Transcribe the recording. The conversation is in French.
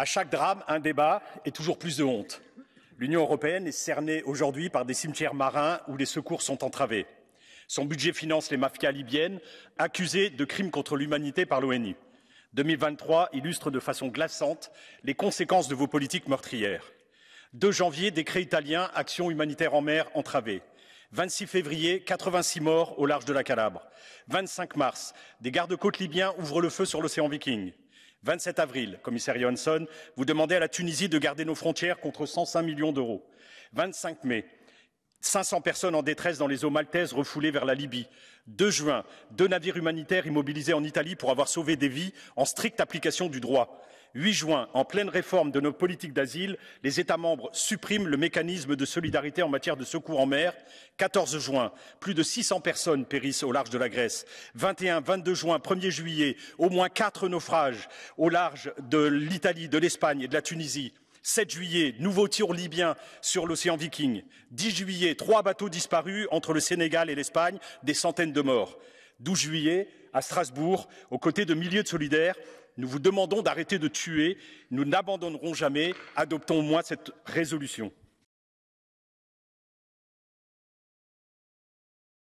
À chaque drame, un débat et toujours plus de honte. L'Union européenne est cernée aujourd'hui par des cimetières marins où les secours sont entravés. Son budget finance les mafias libyennes, accusées de crimes contre l'humanité par l'ONU. 2023 illustre de façon glaçante les conséquences de vos politiques meurtrières. 2 janvier, décret italien, action humanitaire en mer entravée. 26 février, 86 morts au large de la Calabre. 25 mars, des gardes-côtes libyens ouvrent le feu sur l'océan Viking. 27 avril, commissaire Johansson, vous demandez à la Tunisie de garder nos frontières contre 105 millions d'euros. 25 mai, 500 personnes en détresse dans les eaux maltaises refoulées vers la Libye. 2 juin, deux navires humanitaires immobilisés en Italie pour avoir sauvé des vies en stricte application du droit. 8 juin, en pleine réforme de nos politiques d'asile, les États membres suppriment le mécanisme de solidarité en matière de secours en mer. 14 juin, plus de 600 personnes périssent au large de la Grèce. 21, 22 juin, 1er juillet, au moins quatre naufrages au large de l'Italie, de l'Espagne et de la Tunisie. 7 juillet, nouveau tir libyen sur l'océan Viking. 10 juillet, trois bateaux disparus entre le Sénégal et l'Espagne, des centaines de morts. 12 juillet, à Strasbourg, aux côtés de milliers de solidaires, nous vous demandons d'arrêter de tuer. Nous n'abandonnerons jamais. Adoptons au moins cette résolution.